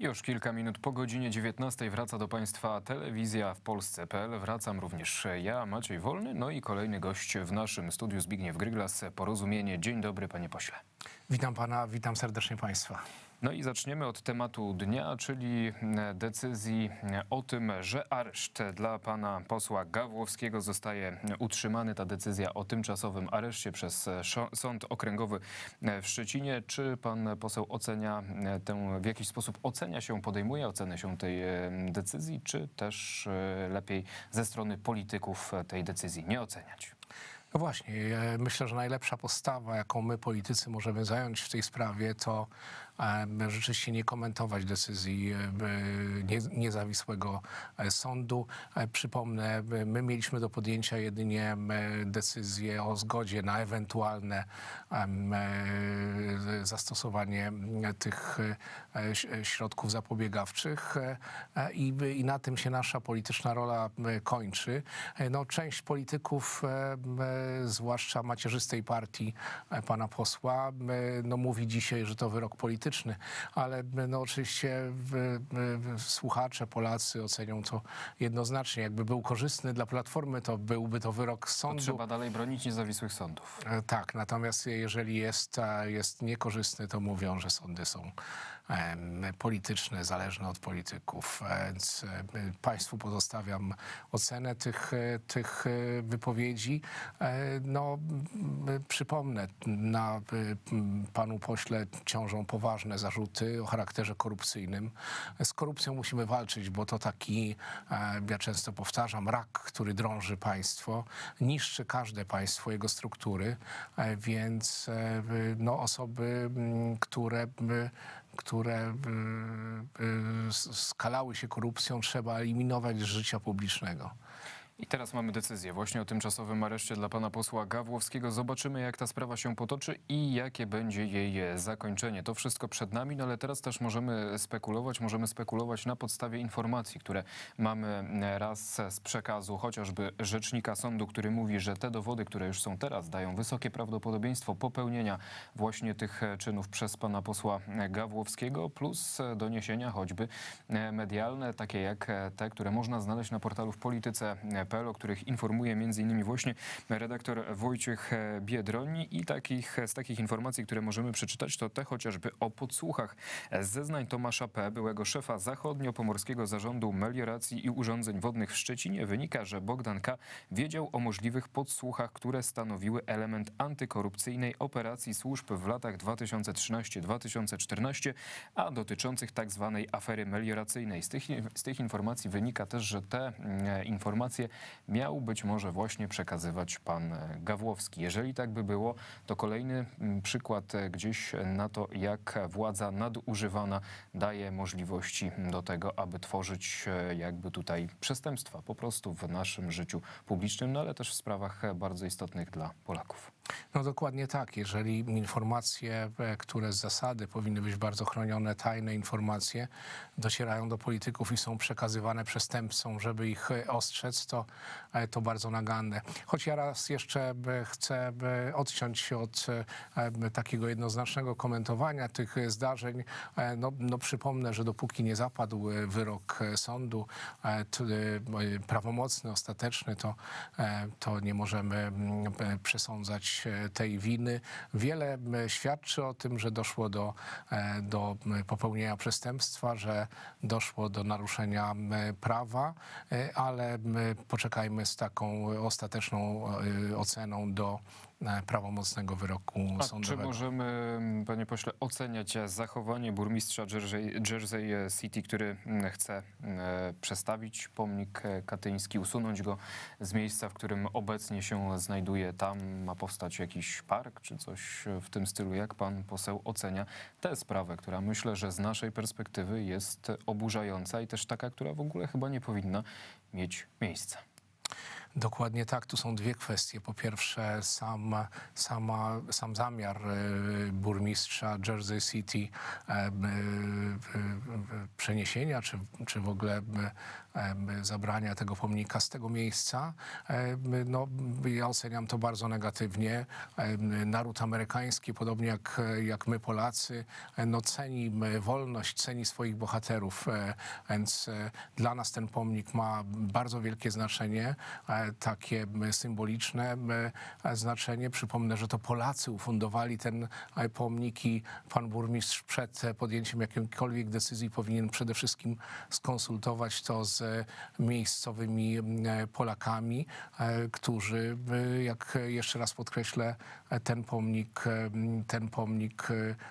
Już kilka minut po godzinie 19 wraca do Państwa telewizja w Polsce.pl. Wracam również ja, Maciej Wolny, no i kolejny gość w naszym studiu Zbigniew Gryglas, Porozumienie. Dzień dobry, panie pośle. Witam pana, witam serdecznie państwa. No i zaczniemy od tematu dnia, czyli e, decyzji e, o tym, że areszt dla pana posła Gawłowskiego zostaje e, utrzymany. Ta decyzja o tymczasowym areszcie przez Sąd Okręgowy w Szczecinie. Czy pan poseł ocenia tę, w jakiś sposób ocenia się, podejmuje ocenę się tej decyzji, czy też lepiej ze strony polityków tej decyzji nie oceniać? No właśnie, myślę, że najlepsza postawa, jaką my politycy możemy zająć w tej sprawie, to E, rzeczywiście nie komentować decyzji e, niezawisłego e, sądu. Przypomnę, my mieliśmy do podjęcia jedynie decyzję o zgodzie na ewentualne zastosowanie tych środków zapobiegawczych i, na tym się nasza polityczna rola kończy. No, część polityków, zwłaszcza macierzystej partii pana posła, no, mówi dzisiaj, że to wyrok polityczny, ale e, no, oczywiście słuchacze, Polacy ocenią to jednoznacznie. Jakby był korzystny dla Platformy, to byłby to wyrok sądu. To trzeba dalej bronić niezawisłych sądów. E, tak, natomiast jeżeli jest, e, jest niekorzystny, to mówią, że sądy są polityczne, zależne od polityków. E, więc e, państwu pozostawiam ocenę tych, e, tych wypowiedzi. No, przypomnę, na panu pośle ciążą poważne zarzuty o charakterze korupcyjnym. Z korupcją musimy walczyć, bo to taki, ja często powtarzam, rak, który drąży państwo, niszczy każde państwo, jego struktury, więc no, osoby, które które y, y, skalały się korupcją, trzeba eliminować z życia publicznego. I teraz mamy decyzję właśnie o tymczasowym areszcie dla pana posła Gawłowskiego. Zobaczymy, jak ta sprawa się potoczy i jakie będzie jej zakończenie. To wszystko przed nami, no ale teraz też możemy spekulować. Możemy spekulować na podstawie informacji, które mamy e, raz z przekazu chociażby rzecznika sądu, który mówi, że te dowody, które już są teraz, dają wysokie prawdopodobieństwo popełnienia właśnie tych e, czynów przez pana posła Gawłowskiego, plus e, doniesienia choćby medialne, takie jak te, które można znaleźć na portalu w polityce PL, o których informuje m.in. właśnie redaktor Wojciech Biedroni I takich, z takich informacji, które możemy przeczytać, to te chociażby o podsłuchach zeznań Tomasza P., byłego szefa zachodnio-pomorskiego zarządu melioracji i urządzeń wodnych w Szczecinie, wynika, że Bogdan K. wiedział o możliwych podsłuchach, które stanowiły element antykorupcyjnej operacji służb w latach 2013-2014, a dotyczących tzw. Tak afery melioracyjnej. Z tych, z tych informacji wynika też, że te mm, informacje miał być może właśnie przekazywać pan e, Gawłowski. Jeżeli tak by było, to kolejny mm, przykład e, gdzieś na to, jak władza nadużywana daje możliwości do tego, aby tworzyć e, jakby tutaj przestępstwa po prostu w naszym życiu publicznym, no ale też w sprawach bardzo istotnych dla Polaków. No dokładnie tak. Jeżeli informacje, e, które z zasady powinny być bardzo chronione, tajne informacje, docierają do polityków i są przekazywane przestępcom, żeby ich e, ostrzec, to, e, to bardzo naganne. Choć ja raz jeszcze chcę odciąć się od takiego jednoznacznego komentowania tych zdarzeń. No, no przypomnę, że dopóki nie zapadł wyrok sądu prawomocny, ostateczny, to, to nie możemy przesądzać E, tej winy. Wiele świadczy o tym, że doszło do, e, do popełnienia przestępstwa, że doszło do naruszenia prawa, e, ale poczekajmy z taką ostateczną oceną do E, prawomocnego wyroku A sądowego. Czy możemy, mm, panie pośle, oceniać zachowanie burmistrza Jersey, Jersey City, który mm, chce mm, e, przestawić pomnik e, katyński, usunąć go z miejsca, w którym obecnie się znajduje? Tam ma powstać jakiś park czy coś w tym stylu. Jak pan poseł ocenia tę sprawę, która myślę, że z naszej perspektywy jest oburzająca i też taka, która w ogóle chyba nie powinna mieć miejsca? Dokładnie tak, tu są dwie kwestie. Po pierwsze sam, sama, sam zamiar e, burmistrza Jersey City e, e, przeniesienia, czy, czy w ogóle zabrania tego pomnika z tego miejsca, no, ja oceniam to bardzo negatywnie. Naród amerykański, podobnie jak, jak my Polacy, no, ceni wolność, ceni swoich bohaterów, więc dla nas ten pomnik ma bardzo wielkie znaczenie takie e, symboliczne e, znaczenie. Przypomnę, że to Polacy ufundowali ten pomnik i pan burmistrz przed e, podjęciem jakiejkolwiek decyzji powinien przede wszystkim skonsultować to z miejscowymi Polakami, którzy, jak jeszcze raz podkreślę, ten pomnik, ten pomnik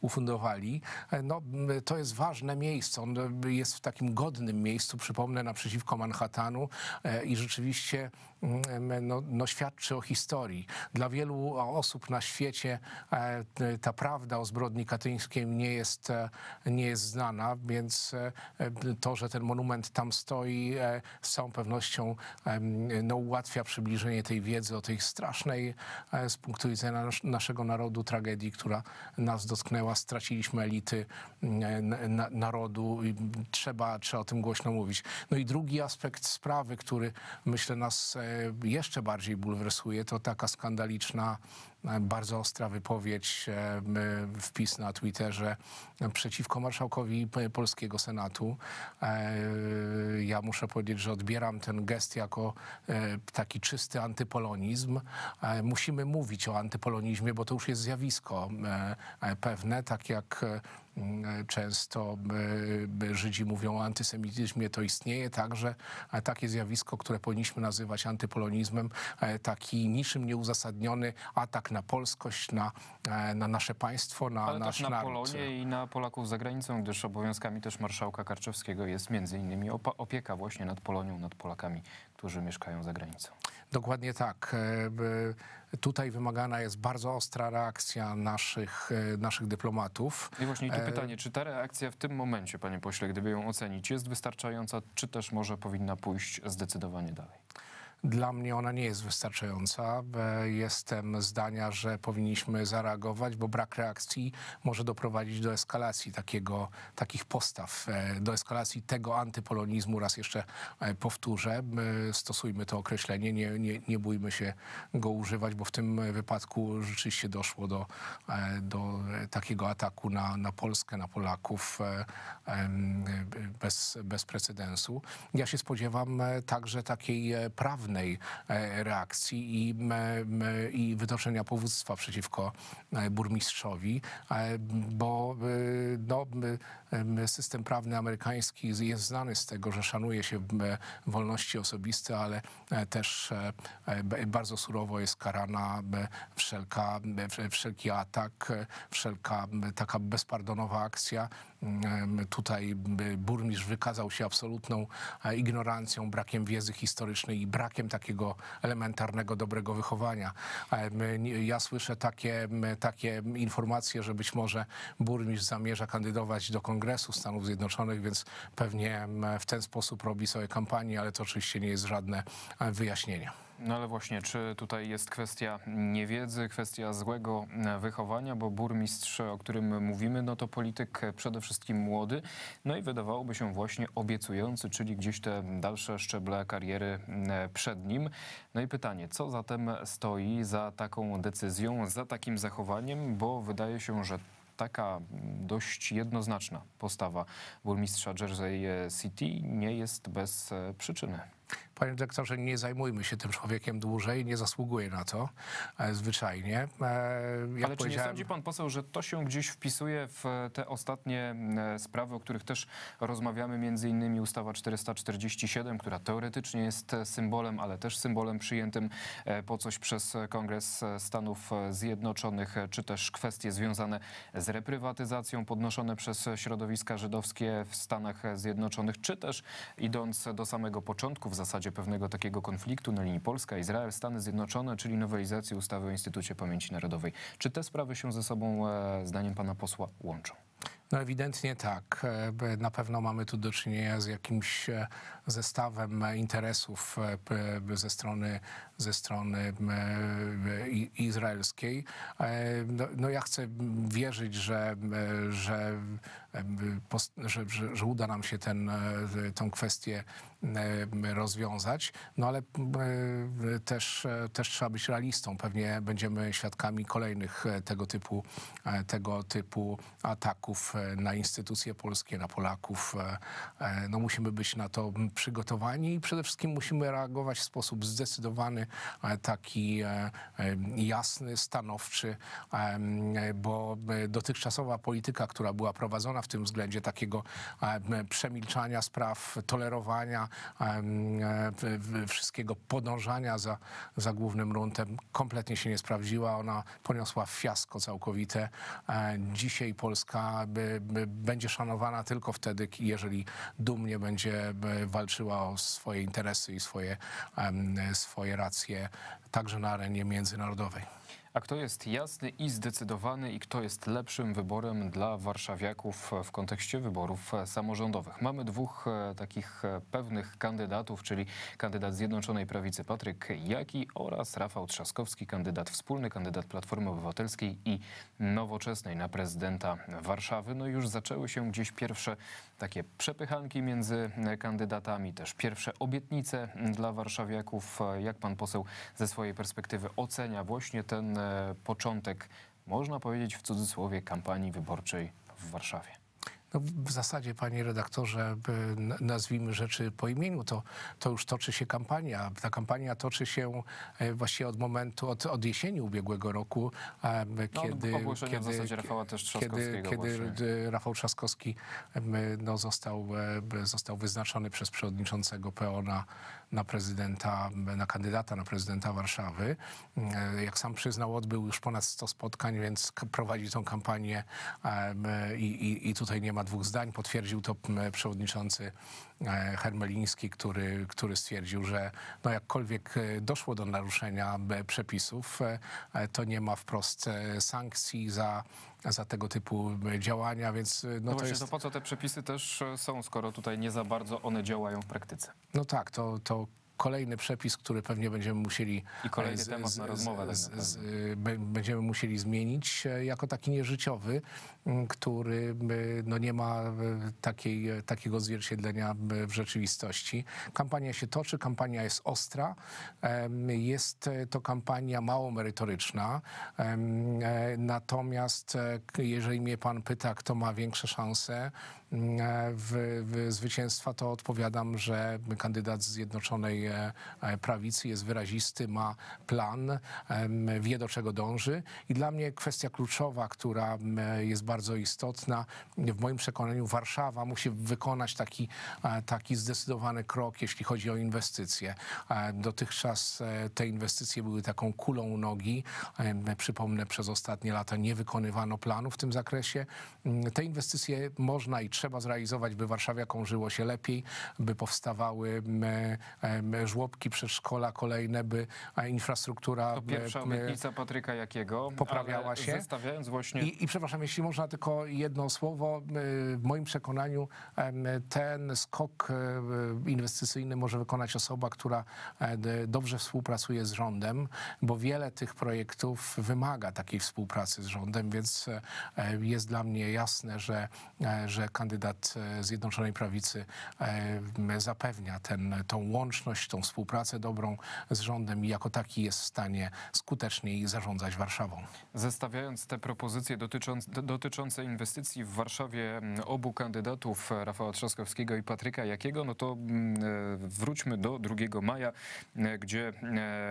ufundowali. No, to jest ważne miejsce. On jest w takim godnym miejscu, przypomnę, naprzeciwko Manhattanu i rzeczywiście Mm, e, no, no, świadczy o historii. Dla wielu osób na świecie e, ta prawda o zbrodni katyńskiej nie jest, e, nie jest znana, więc to, że ten monument tam stoi, z całą pewnością no, ułatwia przybliżenie tej wiedzy o tej strasznej z punktu widzenia naszego narodu tragedii, która nas dotknęła. Straciliśmy elity narodu i trzeba, trzeba o tym głośno mówić. No i drugi aspekt sprawy, który myślę nas jeszcze bardziej bulwersuje, to taka skandaliczna bardzo ostra wypowiedź, e, e, wpis na Twitterze przeciwko marszałkowi polskiego Senatu. E, ja muszę powiedzieć, że odbieram ten gest jako taki czysty antypolonizm. Musimy mówić o antypolonizmie, bo to już jest zjawisko pewne, tak jak często Żydzi mówią o antysemityzmie, to istnieje także takie zjawisko, które powinniśmy nazywać antypolonizmem, taki niczym nieuzasadniony atak tak na polskość, na, e, na nasze państwo, na Ale nasz też na Polonię i na Polaków za granicą, gdyż obowiązkami też marszałka Karczewskiego jest między innymi opieka właśnie nad Polonią, nad Polakami, którzy mieszkają za granicą. Dokładnie tak. E, tutaj wymagana jest bardzo ostra reakcja naszych, e, naszych dyplomatów. I właśnie tu pytanie, czy ta reakcja w tym momencie, panie pośle, gdyby ją ocenić, jest wystarczająca, czy też może powinna pójść zdecydowanie dalej? Dla mnie ona nie jest wystarczająca. E, jestem zdania, że powinniśmy zareagować, bo brak reakcji może doprowadzić do eskalacji takiego, takich postaw, e, do eskalacji tego antypolonizmu. Raz jeszcze e, powtórzę, stosujmy to określenie, nie, nie, nie bójmy się go używać, bo w tym wypadku rzeczywiście doszło do, do takiego ataku na, na Polskę, na Polaków bez, bez precedensu. Ja się spodziewam także takiej prawdy negatywnej e, reakcji i, i wytoczenia powództwa przeciwko e, burmistrzowi, e, bo no, system prawny amerykański jest znany z tego, że szanuje się wolności osobiste, ale też bardzo surowo jest karana wszelka, wszelki atak, wszelka taka bezpardonowa akcja tutaj burmistrz wykazał się absolutną e, ignorancją, brakiem wiedzy historycznej i brakiem takiego elementarnego dobrego wychowania. Ja słyszę takie, takie informacje, że być może burmistrz zamierza kandydować do Kongresu Stanów Zjednoczonych, więc pewnie w ten sposób robi sobie kampanię, ale to oczywiście nie jest żadne e, wyjaśnienie. No ale właśnie, czy tutaj jest kwestia niewiedzy, kwestia złego e, wychowania, bo burmistrz, o którym mówimy, no to polityk e, przede wszystkim młody, no i wydawałoby się właśnie obiecujący, czyli gdzieś te dalsze szczeble kariery e, przed nim. No i pytanie, co zatem stoi za taką decyzją, za takim zachowaniem, bo wydaje się, że taka dość jednoznaczna postawa burmistrza Jersey City nie jest bez przyczyny panie dyrektorze, nie zajmujmy się tym człowiekiem dłużej, nie zasługuje na to e, zwyczajnie. E, jak Ale czy nie sądzi pan poseł, że to się gdzieś wpisuje w e, te ostatnie sprawy, o których też rozmawiamy, między innymi ustawa 447, która teoretycznie jest symbolem, ale też symbolem przyjętym po coś przez Kongres Stanów Zjednoczonych, czy też kwestie związane z reprywatyzacją podnoszone przez środowiska żydowskie w Stanach Zjednoczonych, czy też idąc do samego początku w zasadzie momencie pewnego takiego konfliktu na linii Polska-Izrael, Stany Zjednoczone, czyli nowelizacji ustawy o Instytucie Pamięci Narodowej. Czy te sprawy się ze sobą, e, zdaniem pana posła, łączą? No ewidentnie tak. E, na pewno mamy tu do czynienia z jakimś e, zestawem interesów e, ze strony, ze strony izraelskiej. No, no ja chcę wierzyć, że, że, że, że, że uda nam się ten, tą kwestię rozwiązać, no ale też, też trzeba być realistą. Pewnie będziemy świadkami kolejnych tego typu, tego typu ataków E, na instytucje polskie, na Polaków. E, e, no, musimy być na to przygotowani i przede wszystkim musimy reagować w sposób zdecydowany, taki jasny, stanowczy, bo dotychczasowa polityka, która była prowadzona w tym względzie, takiego przemilczania spraw, tolerowania wszystkiego, podążania za, za głównym runtem, kompletnie się nie sprawdziła. Ona poniosła fiasko całkowite. Dzisiaj Polska Y, będzie szanowana tylko wtedy, jeżeli dumnie będzie y, walczyła o swoje interesy i swoje, y, swoje racje także na arenie międzynarodowej. A kto jest jasny i zdecydowany i kto jest lepszym wyborem dla warszawiaków w kontekście wyborów samorządowych? Mamy dwóch e, takich e, pewnych kandydatów, czyli kandydat Zjednoczonej Prawicy Patryk Jaki oraz Rafał Trzaskowski, kandydat wspólny, kandydat Platformy Obywatelskiej i Nowoczesnej na prezydenta Warszawy. No już zaczęły się gdzieś pierwsze takie przepychanki między e, kandydatami, też pierwsze obietnice dla warszawiaków. Jak pan poseł ze swojej perspektywy ocenia właśnie ten początek, można powiedzieć w cudzysłowie, kampanii wyborczej w Warszawie no w zasadzie, panie redaktorze, nazwijmy rzeczy po imieniu, to, to już toczy się kampania. Ta kampania toczy się e, właściwie od momentu, od, od jesieni ubiegłego roku, e, no, kiedy, kiedy, też kiedy, kiedy Rafał Trzaskowski e, no, został, został wyznaczony przez przewodniczącego PO na, na prezydenta, na kandydata na prezydenta Warszawy. Jak sam przyznał, odbył już ponad 100 spotkań, więc prowadzi tą kampanię i, i, i tutaj nie ma ma dwóch zdań. Potwierdził to przewodniczący e, Hermeliński, który, który stwierdził, że no jakkolwiek e, doszło do naruszenia e, przepisów, to nie ma wprost sankcji za, za tego typu działania, więc... No, no to właśnie, jest... to po co te przepisy też są, skoro tutaj nie za bardzo one działają w praktyce? No tak, to, to kolejny przepis, który pewnie będziemy musieli... I kolejny z, temat na rozmowę. Tak z, z, będziemy musieli zmienić jako taki nieżyciowy, mm, który no nie ma e, takiej, e, takiego odzwierciedlenia w rzeczywistości. Kampania się toczy, kampania jest ostra. Jest e, to kampania mało merytoryczna. Natomiast jeżeli mnie pan pyta, kto ma większe szanse, E, w, w zwycięstwa, to odpowiadam, że kandydat z Zjednoczonej e, e, Prawicy jest wyrazisty, ma plan, wie do czego dąży i dla mnie kwestia kluczowa, która jest bardzo istotna, w moim przekonaniu Warszawa musi wykonać taki, taki zdecydowany krok, jeśli chodzi o inwestycje. Dotychczas te inwestycje były taką kulą u nogi. Przypomnę, przez ostatnie lata nie wykonywano planu w tym zakresie. Te inwestycje można i trzeba trzeba zrealizować, by warszawiakom żyło się lepiej, by powstawały mm, żłobki, przedszkola kolejne, by infrastruktura... To pierwsza obietnica Patryka Jakiego. Poprawiała się. Zestawiając właśnie... I, I przepraszam, jeśli można tylko jedno słowo. W moim przekonaniu ten skok e, inwestycyjny może wykonać osoba, która e, dobrze współpracuje z rządem, bo wiele tych projektów wymaga takiej współpracy z rządem, więc e, jest dla mnie jasne, że, że kandydat kandydat e, Zjednoczonej Prawicy e, zapewnia ten, tą łączność, tą współpracę dobrą z rządem i jako taki jest w stanie skuteczniej zarządzać Warszawą. Zestawiając te propozycje dotyczące, dotyczące inwestycji w Warszawie obu kandydatów, e, Rafała Trzaskowskiego i Patryka Jakiego, no to wróćmy do 2 maja, gdzie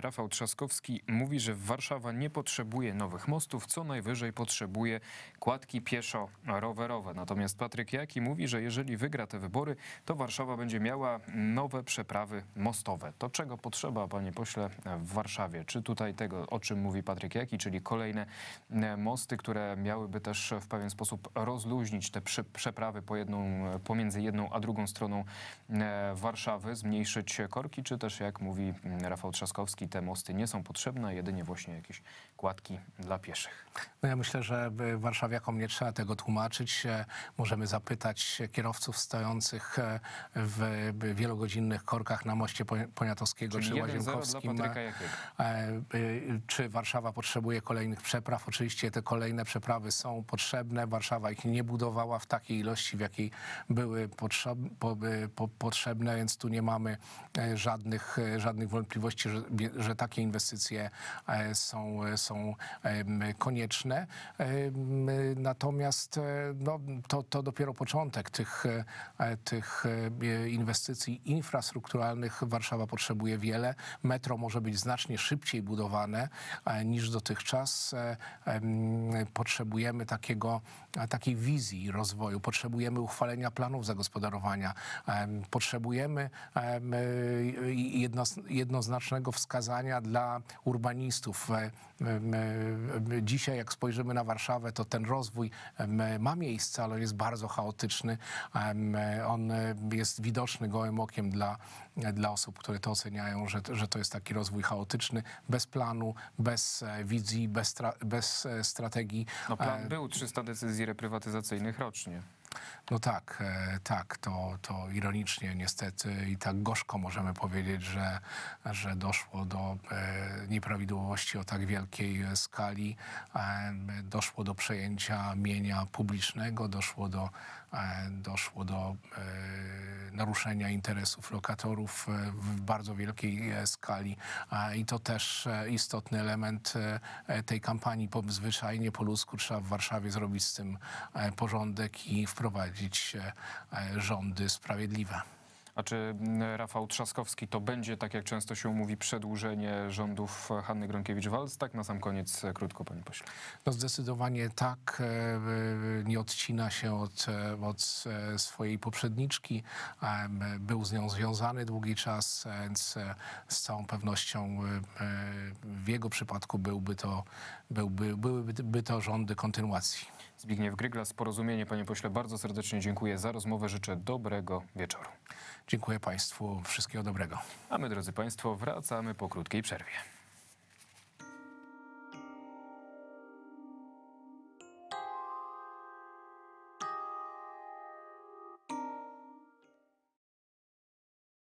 Rafał Trzaskowski mówi, że Warszawa nie potrzebuje nowych mostów, co najwyżej potrzebuje kładki pieszo-rowerowe. Natomiast Patryk Jaki mówi, że jeżeli wygra te wybory, to Warszawa będzie miała nowe przeprawy mostowe. To czego potrzeba, panie pośle, w Warszawie? Czy tutaj tego, o czym mówi Patryk Jaki, czyli kolejne e, mosty, które miałyby też w pewien sposób rozluźnić te przeprawy po jedną, pomiędzy jedną a drugą stroną e, Warszawy, zmniejszyć korki, czy też, jak mówi mm, Rafał Trzaskowski, te mosty nie są potrzebne, jedynie właśnie jakieś kładki dla pieszych? No ja myślę, że warszawiakom nie trzeba tego tłumaczyć. E, możemy zapytać, pytać kierowców stojących e, w wielogodzinnych korkach na moście Poniatowskiego Czyli czy Łazienkowskim. E, e, czy Warszawa potrzebuje kolejnych przepraw? Oczywiście te kolejne przeprawy są potrzebne. Warszawa ich nie budowała w takiej ilości, w jakiej były potrzebne, więc tu nie mamy żadnych, żadnych wątpliwości, że, że takie inwestycje są, są konieczne. Natomiast no, to, to dopiero początek początek tych, e, tych e, inwestycji infrastrukturalnych Warszawa potrzebuje wiele. Metro może być znacznie szybciej budowane e, niż dotychczas. Potrzebujemy takiego, takiej wizji rozwoju, potrzebujemy uchwalenia planów zagospodarowania, potrzebujemy jednoznacznego wskazania dla urbanistów, E, dzisiaj, jak spojrzymy na Warszawę, to ten rozwój e, ma miejsce, ale jest bardzo chaotyczny. E, on jest widoczny gołym okiem dla, dla osób, które to oceniają, że, że to jest taki rozwój chaotyczny, bez planu, bez wizji, bez, bez strategii. No plan był 300 decyzji reprywatyzacyjnych rocznie. No tak, e, tak, to, to ironicznie niestety i tak gorzko możemy powiedzieć, że, że doszło do e, nieprawidłowości o tak wielkiej e, skali, doszło do przejęcia mienia publicznego, doszło do E, doszło do e, naruszenia interesów lokatorów e, w bardzo wielkiej skali i to też istotny element tej kampanii. Zwyczajnie po ludzku trzeba w Warszawie zrobić z tym porządek i wprowadzić rządy sprawiedliwe. A czy Rafał Trzaskowski to będzie, tak jak często się mówi, przedłużenie rządów Hanny Gronkiewicz-Walc? Tak na sam koniec e, krótko, panie pośle. No zdecydowanie tak. E, e, nie odcina się od, od swojej poprzedniczki. Był z nią związany długi czas, więc z całą pewnością w jego przypadku byłby to, byłby, byłyby to rządy kontynuacji. Zbigniew Gryglas, Porozumienie. Panie pośle, bardzo serdecznie dziękuję za rozmowę. Życzę dobrego wieczoru. Dziękuję Państwu. Wszystkiego dobrego. A my, drodzy Państwo, wracamy po krótkiej przerwie.